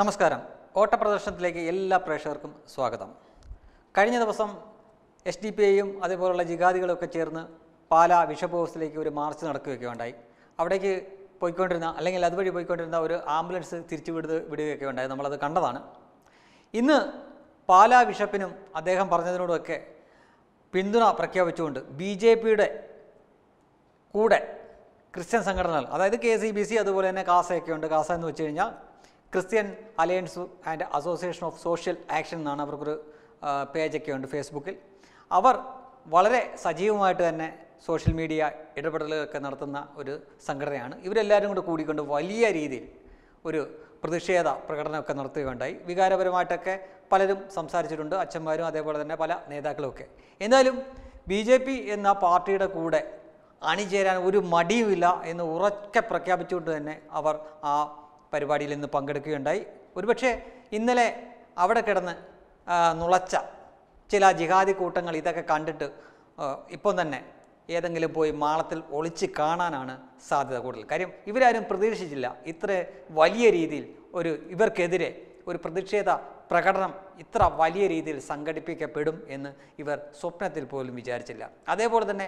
നമസ്കാരം ഓട്ടപ്രദർശനത്തിലേക്ക് എല്ലാ പ്രേക്ഷകർക്കും സ്വാഗതം കഴിഞ്ഞ ദിവസം എസ് ഡി പി ഐയും അതേപോലുള്ള ജിഗാദികളൊക്കെ ചേർന്ന് പാലാ ബിഷപ്പ് ഹൗസിലേക്ക് ഒരു മാർച്ച് നടക്കുകയൊക്കെ ഉണ്ടായി അവിടേക്ക് പോയിക്കൊണ്ടിരുന്ന അല്ലെങ്കിൽ അതുവഴി പോയിക്കൊണ്ടിരുന്ന ഒരു ആംബുലൻസ് തിരിച്ചു വിടുക വിടുകയൊക്കെ ഉണ്ടായി നമ്മളത് കണ്ടതാണ് ഇന്ന് പാലാ ബിഷപ്പിനും അദ്ദേഹം പറഞ്ഞതിനോടൊക്കെ പിന്തുണ പ്രഖ്യാപിച്ചുകൊണ്ട് ബി ജെ പിയുടെ കൂടെ ക്രിസ്ത്യൻ സംഘടനകൾ അതായത് കെ സി ബി സി അതുപോലെ തന്നെ കാസയൊക്കെ ഉണ്ട് കാസ എന്ന് വെച്ച് കഴിഞ്ഞാൽ Christian alliance and association of social action എന്നാണ് അവർക്കൊരു പേജൊക്കെ ഉണ്ട് ഫേസ്ബുക്കിൽ അവർ വളരെ സജീവമായിട്ട് തന്നെ സോഷ്യൽ മീഡിയ ഇടപെടലുകളൊക്കെ നടത്തുന്ന ഒരു സംഘടനയാണ് ഇവരെല്ലാവരും കൂടെ കൂടിക്കൊണ്ട് വലിയ രീതിയിൽ ഒരു പ്രതിഷേധ പ്രകടനമൊക്കെ നടത്തുകയുണ്ടായി വികാരപരമായിട്ടൊക്കെ പലരും സംസാരിച്ചിട്ടുണ്ട് അച്ഛന്മാരും അതേപോലെ തന്നെ പല നേതാക്കളുമൊക്കെ എന്നാലും ബി ജെ പി എന്ന പാർട്ടിയുടെ കൂടെ അണിചേരാൻ ഒരു മടിയുമില്ല എന്ന് ഉറക്കെ പ്രഖ്യാപിച്ചുകൊണ്ട് തന്നെ അവർ ആ പരിപാടിയിൽ ഇന്ന് പങ്കെടുക്കുകയുണ്ടായി ഒരുപക്ഷെ ഇന്നലെ അവിടെ കിടന്ന് നുളച്ച ചില ജിഹാദി കൂട്ടങ്ങൾ ഇതൊക്കെ കണ്ടിട്ട് ഇപ്പം തന്നെ ഏതെങ്കിലും പോയി മാളത്തിൽ ഒളിച്ച് കാണാനാണ് സാധ്യത കൂടുതൽ കാര്യം ഇവരാരും പ്രതീക്ഷിച്ചില്ല ഇത്ര വലിയ രീതിയിൽ ഒരു ഇവർക്കെതിരെ ഒരു പ്രതിഷേധ പ്രകടനം ഇത്ര വലിയ രീതിയിൽ സംഘടിപ്പിക്കപ്പെടും എന്ന് ഇവർ സ്വപ്നത്തിൽ പോലും വിചാരിച്ചില്ല അതേപോലെ തന്നെ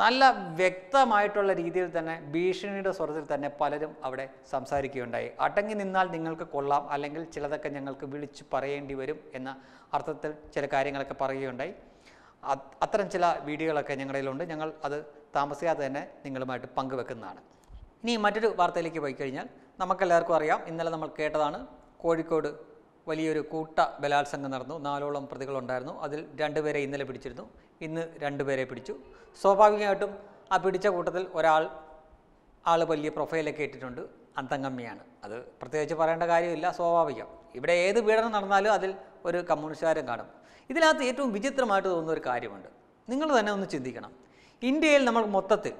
നല്ല വ്യക്തമായിട്ടുള്ള രീതിയിൽ തന്നെ ഭീഷണിയുടെ സ്വരത്തിൽ തന്നെ പലരും അവിടെ സംസാരിക്കുകയുണ്ടായി അടങ്ങി നിന്നാൽ നിങ്ങൾക്ക് കൊള്ളാം അല്ലെങ്കിൽ ചിലതൊക്കെ ഞങ്ങൾക്ക് വിളിച്ചു പറയേണ്ടി വരും എന്ന അർത്ഥത്തിൽ ചില കാര്യങ്ങളൊക്കെ പറയുകയുണ്ടായി അത്തരം ചില വീഡിയോകളൊക്കെ ഞങ്ങളുടെയിലുണ്ട് ഞങ്ങൾ അത് താമസിക്കാതെ തന്നെ നിങ്ങളുമായിട്ട് പങ്കുവെക്കുന്നതാണ് ഇനി മറ്റൊരു വാർത്തയിലേക്ക് പോയി കഴിഞ്ഞാൽ നമുക്കെല്ലാവർക്കും അറിയാം ഇന്നലെ നമ്മൾ കേട്ടതാണ് കോഴിക്കോട് വലിയൊരു കൂട്ട ബലാത്സംഗം നടന്നു നാലോളം പ്രതികളുണ്ടായിരുന്നു അതിൽ രണ്ടുപേരെ ഇന്നലെ പിടിച്ചിരുന്നു ഇന്ന് രണ്ടുപേരെ പിടിച്ചു സ്വാഭാവികമായിട്ടും ആ പിടിച്ച കൂട്ടത്തിൽ ഒരാൾ ആൾ വലിയ പ്രൊഫൈലൊക്കെ ഇട്ടിട്ടുണ്ട് അന്തംഗമ്മിയാണ് അത് പ്രത്യേകിച്ച് പറയേണ്ട കാര്യമില്ല സ്വാഭാവികം ഇവിടെ ഏത് പീഡനം നടന്നാലും അതിൽ ഒരു കമ്മ്യൂണിസ്റ്റുകാരൻ കാണും ഇതിനകത്ത് ഏറ്റവും വിചിത്രമായിട്ട് തോന്നുന്ന ഒരു കാര്യമുണ്ട് നിങ്ങൾ തന്നെ ഒന്ന് ചിന്തിക്കണം ഇന്ത്യയിൽ നമ്മൾ മൊത്തത്തിൽ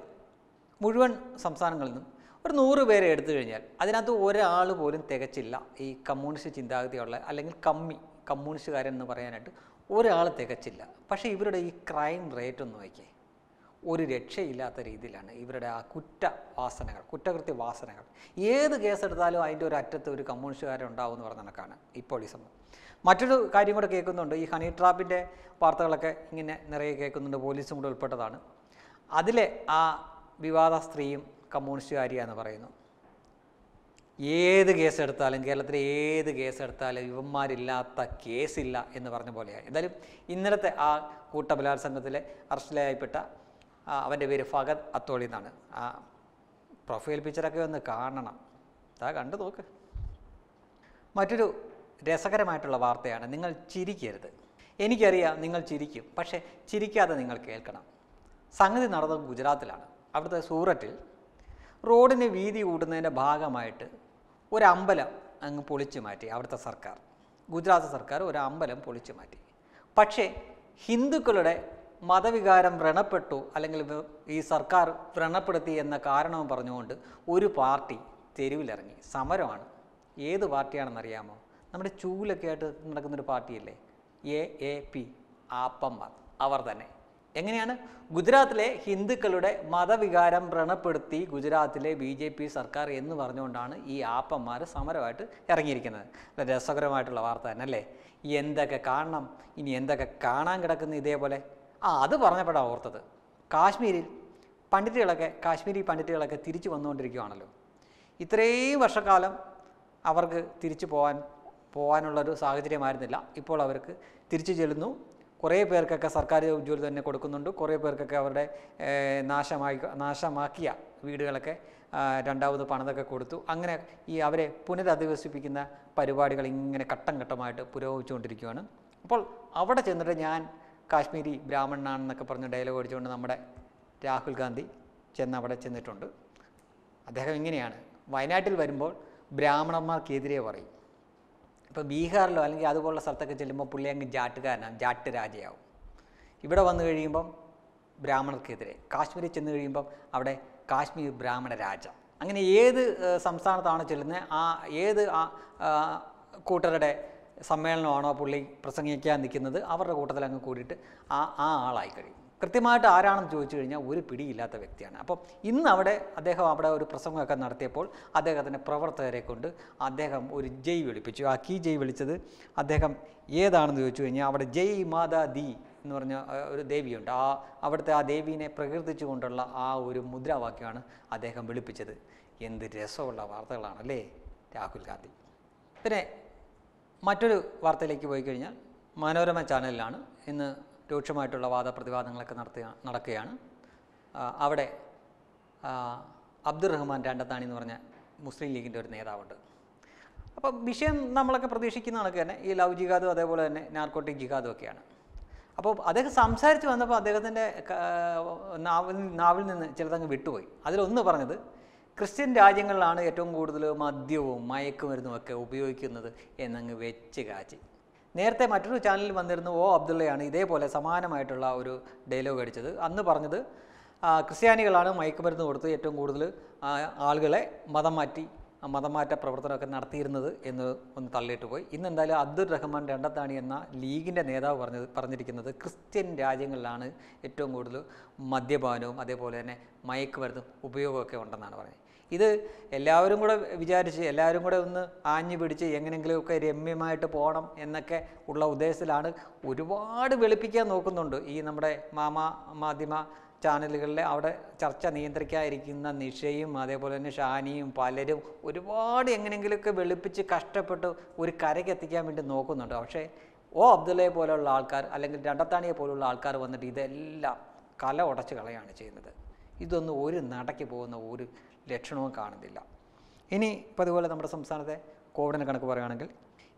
മുഴുവൻ സംസ്ഥാനങ്ങളിൽ നിന്നും ഒരു നൂറ് പേരെ എടുത്തു കഴിഞ്ഞാൽ അതിനകത്ത് ഒരാൾ പോലും തികച്ചില്ല ഈ കമ്മ്യൂണിസ്റ്റ് ചിന്താഗതിയുള്ള അല്ലെങ്കിൽ കമ്മി കമ്മ്യൂണിസ്റ്റുകാരൻ എന്ന് പറയാനായിട്ട് ഒരാൾ തികച്ചില്ല പക്ഷേ ഇവരുടെ ഈ ക്രൈം റേറ്റ് ഒന്ന് നോക്കിയേ ഒരു രക്ഷയില്ലാത്ത രീതിയിലാണ് ഇവരുടെ ആ കുറ്റ വാസനകൾ കുറ്റകൃത്യ വാസനകൾ ഏത് കേസെടുത്താലും അതിൻ്റെ ഒരു അറ്റത്ത് ഒരു കമ്മ്യൂണിസ്റ്റുകാരൻ ഉണ്ടാവും എന്ന് പറഞ്ഞ കണക്കാണ് ഇപ്പോൾ ഈ സംഭവം മറ്റൊരു കാര്യം കൂടെ കേൾക്കുന്നുണ്ട് ഈ ഹണി ട്രാപ്പിൻ്റെ വാർത്തകളൊക്കെ ഇങ്ങനെ നിറയെ കേൾക്കുന്നുണ്ട് പോലീസും കൂടെ ഉൾപ്പെട്ടതാണ് അതിലെ ആ വിവാദ സ്ത്രീയും കമ്മ്യൂണിസ്റ്റുകാരിയാന്ന് എന്ന് പറയുന്നു ഏത് കേസ് എടുത്താലും കേരളത്തിലെ ഏത് കേസ് എടുത്താലും ഇവന്മാരില്ലാത്ത കേസില്ല എന്ന് പറഞ്ഞ പോലെയാണ് എന്തായാലും ഇന്നലത്തെ ആ കൂട്ടബലാത്സംഗത്തിലെ അറസ്റ്റിലായിപ്പെട്ട അവൻ്റെ പേര് ഫഗദ് അത്തോളി എന്നാണ് ആ പ്രൊഫൈൽ പിക്ചറൊക്കെ ഒന്ന് കാണണം അതാ കണ്ടു നോക്ക് മറ്റൊരു രസകരമായിട്ടുള്ള വാർത്തയാണ് നിങ്ങൾ ചിരിക്കരുത് എനിക്കറിയാം നിങ്ങൾ ചിരിക്കും പക്ഷേ ചിരിക്കാതെ നിങ്ങൾ കേൾക്കണം സംഗതി നടന്നത് ഗുജറാത്തിലാണ് അവിടുത്തെ സൂററ്റിൽ റോഡിന് വീതി കൂടുന്നതിൻ്റെ ഭാഗമായിട്ട് ഒരു അമ്പലം അങ്ങ് പൊളിച്ചു മാറ്റി അവിടുത്തെ സർക്കാർ ഗുജറാത്ത് സർക്കാർ ഒരു അമ്പലം പൊളിച്ചു മാറ്റി പക്ഷേ ഹിന്ദുക്കളുടെ മതവികാരം വ്രണപ്പെട്ടു അല്ലെങ്കിൽ ഈ സർക്കാർ വ്രണപ്പെടുത്തി എന്ന കാരണവും പറഞ്ഞുകൊണ്ട് ഒരു പാർട്ടി തെരുവിലിറങ്ങി സമരമാണ് ഏത് പാർട്ടിയാണെന്നറിയാമോ നമ്മുടെ ചൂലൊക്കെ ആയിട്ട് നടക്കുന്നൊരു പാർട്ടിയല്ലേ എ എ പി ആപ്പന്മാർ അവർ തന്നെ എങ്ങനെയാണ് ഗുജറാത്തിലെ ഹിന്ദുക്കളുടെ മതവികാരം വ്രണപ്പെടുത്തി ഗുജറാത്തിലെ ബി ജെ പി സർക്കാർ എന്ന് പറഞ്ഞുകൊണ്ടാണ് ഈ ആപ്പന്മാർ സമരമായിട്ട് ഇറങ്ങിയിരിക്കുന്നത് രസകരമായിട്ടുള്ള വാർത്ത തന്നെ അല്ലേ എന്തൊക്കെ കാണണം ഇനി എന്തൊക്കെ കാണാൻ കിടക്കുന്നു ഇതേപോലെ ആ അത് പറഞ്ഞപ്പോഴാണ് ഓർത്തത് കാശ്മീരിൽ പണ്ഡിറ്റുകളൊക്കെ കാശ്മീരി പണ്ഡിറ്റുകളൊക്കെ തിരിച്ചു വന്നുകൊണ്ടിരിക്കുകയാണല്ലോ ഇത്രയും വർഷക്കാലം അവർക്ക് തിരിച്ചു പോകാൻ പോകാനുള്ളൊരു സാഹചര്യമായിരുന്നില്ല ഇപ്പോൾ അവർക്ക് തിരിച്ചു ചെല്ലുന്നു കുറേ പേർക്കൊക്കെ സർക്കാർ ജോലി തന്നെ കൊടുക്കുന്നുണ്ട് കുറേ പേർക്കൊക്കെ അവരുടെ നാശമായി നാശമാക്കിയ വീടുകളൊക്കെ രണ്ടാമത് പണിതൊക്കെ കൊടുത്തു അങ്ങനെ ഈ അവരെ പുനരധിവസിപ്പിക്കുന്ന പരിപാടികൾ ഇങ്ങനെ ഘട്ടം ഘട്ടമായിട്ട് പുരോഗമിച്ചുകൊണ്ടിരിക്കുകയാണ് അപ്പോൾ അവിടെ ചെന്നിട്ട് ഞാൻ കാശ്മീരി ബ്രാഹ്മണനാണെന്നൊക്കെ പറഞ്ഞ് ഡയലോഗ് അടിച്ചുകൊണ്ട് നമ്മുടെ രാഹുൽ ഗാന്ധി ചെന്ന് അവിടെ ചെന്നിട്ടുണ്ട് അദ്ദേഹം ഇങ്ങനെയാണ് വയനാട്ടിൽ വരുമ്പോൾ ബ്രാഹ്മണന്മാർക്കെതിരെ പറയും ഇപ്പോൾ ബീഹാറിലോ അല്ലെങ്കിൽ അതുപോലുള്ള സ്ഥലത്തൊക്കെ ചെല്ലുമ്പോൾ പുള്ളി അങ്ങ് ജാട്ടുകാരനാണ് ജാട്ട് രാജയാവും ഇവിടെ വന്നു കഴിയുമ്പം ബ്രാഹ്മണർക്കെതിരെ കാശ്മീരിൽ ചെന്ന് കഴിയുമ്പം അവിടെ കാശ്മീർ ബ്രാഹ്മണ രാജ അങ്ങനെ ഏത് സംസ്ഥാനത്താണോ ചെല്ലുന്നത് ആ ഏത് ആ കൂട്ടരുടെ സമ്മേളനമാണോ പുള്ളി പ്രസംഗിക്കാൻ നിൽക്കുന്നത് അവരുടെ കൂട്ടത്തിൽ അങ്ങ് കൂടിയിട്ട് ആ ആ ആളായി കഴിയും കൃത്യമായിട്ട് ആരാണെന്ന് ചോദിച്ചു കഴിഞ്ഞാൽ ഒരു പിടിയില്ലാത്ത വ്യക്തിയാണ് അപ്പോൾ ഇന്ന് അവിടെ അദ്ദേഹം അവിടെ ഒരു പ്രസംഗമൊക്കെ നടത്തിയപ്പോൾ അദ്ദേഹത്തിൻ്റെ പ്രവർത്തകരെ കൊണ്ട് അദ്ദേഹം ഒരു ജയ് വിളിപ്പിച്ചു ആ കീ ജയ് വിളിച്ചത് അദ്ദേഹം ഏതാണെന്ന് ചോദിച്ചു കഴിഞ്ഞാൽ അവിടെ ജയ് മാതാ ദി എന്ന് പറഞ്ഞ ഒരു ദേവിയുണ്ട് ആ അവിടുത്തെ ആ ദേവീനെ കൊണ്ടുള്ള ആ ഒരു മുദ്രാവാക്യമാണ് അദ്ദേഹം വിളിപ്പിച്ചത് എന്ത് രസമുള്ള വാർത്തകളാണ് അല്ലേ രാഹുൽ ഗാന്ധി പിന്നെ മറ്റൊരു വാർത്തയിലേക്ക് പോയി കഴിഞ്ഞാൽ മനോരമ ചാനലിലാണ് ഇന്ന് രൂക്ഷമായിട്ടുള്ള വാദപ്രതിവാദങ്ങളൊക്കെ നടത്തുക നടക്കുകയാണ് അവിടെ അബ്ദുറഹ്മാൻ രണ്ടത്താണി എന്ന് പറഞ്ഞ മുസ്ലിം ലീഗിൻ്റെ ഒരു നേതാവുണ്ട് അപ്പം വിഷയം നമ്മളൊക്കെ പ്രതീക്ഷിക്കുന്ന കണക്ക് തന്നെ ഈ ലവ് ജിഹാദും അതേപോലെ തന്നെ നാർക്കോട്ടിക് ജിഹാദും ഒക്കെയാണ് അപ്പോൾ അദ്ദേഹം സംസാരിച്ച് വന്നപ്പോൾ അദ്ദേഹത്തിൻ്റെ നാവിൽ നാവിൽ നിന്ന് ചിലതങ്ങ് വിട്ടുപോയി അതിലൊന്ന് പറഞ്ഞത് ക്രിസ്ത്യൻ രാജ്യങ്ങളിലാണ് ഏറ്റവും കൂടുതൽ മദ്യവും മയക്കുമരുന്നും ഒക്കെ ഉപയോഗിക്കുന്നത് എന്നങ്ങ് വെച്ച് കാച്ചി നേരത്തെ മറ്റൊരു ചാനലിൽ വന്നിരുന്ന ഓ അബ്ദുള്ളയാണ് ഇതേപോലെ സമാനമായിട്ടുള്ള ഒരു ഡയലോഗ് അടിച്ചത് അന്ന് പറഞ്ഞത് ക്രിസ്ത്യാനികളാണ് മയക്കുമരുന്ന് കൊടുത്ത് ഏറ്റവും കൂടുതൽ ആളുകളെ മതം മാറ്റി മതമാറ്റ പ്രവർത്തനമൊക്കെ നടത്തിയിരുന്നത് എന്ന് ഒന്ന് തള്ളിയിട്ട് പോയി ഇന്ന് എന്തായാലും അബ്ദുൾ റഹ്മാൻ രണ്ടത്താണി എന്ന ലീഗിൻ്റെ നേതാവ് പറഞ്ഞത് പറഞ്ഞിരിക്കുന്നത് ക്രിസ്ത്യൻ രാജ്യങ്ങളിലാണ് ഏറ്റവും കൂടുതൽ മദ്യപാനവും അതേപോലെ തന്നെ മയക്കുമരുന്നും ഉപയോഗമൊക്കെ ഉണ്ടെന്നാണ് പറഞ്ഞത് ഇത് എല്ലാവരും കൂടെ വിചാരിച്ച് എല്ലാവരും കൂടെ ഒന്ന് ആഞ്ഞു പിടിച്ച് എങ്ങനെയെങ്കിലുമൊക്കെ രമ്യമായിട്ട് പോകണം എന്നൊക്കെ ഉള്ള ഉദ്ദേശത്തിലാണ് ഒരുപാട് വെളുപ്പിക്കാൻ നോക്കുന്നുണ്ട് ഈ നമ്മുടെ മാമ മാധ്യമ ചാനലുകളിലെ അവിടെ ചർച്ച നിയന്ത്രിക്കാതിരിക്കുന്ന നിഷയും അതേപോലെ തന്നെ ഷാനിയും പലരും ഒരുപാട് എങ്ങനെയെങ്കിലുമൊക്കെ വെളുപ്പിച്ച് കഷ്ടപ്പെട്ട് ഒരു എത്തിക്കാൻ വേണ്ടി നോക്കുന്നുണ്ട് പക്ഷേ ഓ അബ്ദുള്ളയെ പോലെയുള്ള ആൾക്കാർ അല്ലെങ്കിൽ രണ്ടത്താണിയെ പോലുള്ള ആൾക്കാർ വന്നിട്ട് ഇതെല്ലാം കല ഉടച്ച് കളയാണ് ചെയ്യുന്നത് ഇതൊന്നും ഒരു നടക്ക് പോകുന്ന ഒരു ലക്ഷണവും കാണുന്നില്ല ഇനി ഇപ്പോൾ അതുപോലെ നമ്മുടെ സംസ്ഥാനത്തെ കോവിഡിനെ കണക്ക് പറയുകയാണെങ്കിൽ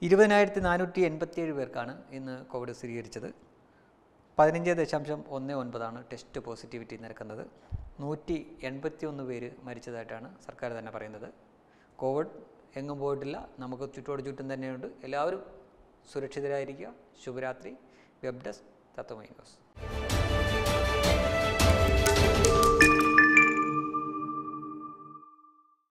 ഇരുപതിനായിരത്തി നാനൂറ്റി എൺപത്തിയേഴ് പേർക്കാണ് ഇന്ന് കോവിഡ് സ്ഥിരീകരിച്ചത് പതിനഞ്ച് ദശാംശം ഒന്ന് ഒൻപതാണ് ടെസ്റ്റ് പോസിറ്റിവിറ്റി നിരക്കുന്നത് നൂറ്റി എൺപത്തി ഒന്ന് പേര് മരിച്ചതായിട്ടാണ് സർക്കാർ തന്നെ പറയുന്നത് കോവിഡ് എങ്ങും പോയിട്ടില്ല നമുക്ക് ചുറ്റോട് ചുറ്റും തന്നെയുണ്ട് എല്ലാവരും സുരക്ഷിതരായിരിക്കുക ശുഭരാത്രി വെബ് ഡെസ്ക് തത്വമൈ ന്യൂസ്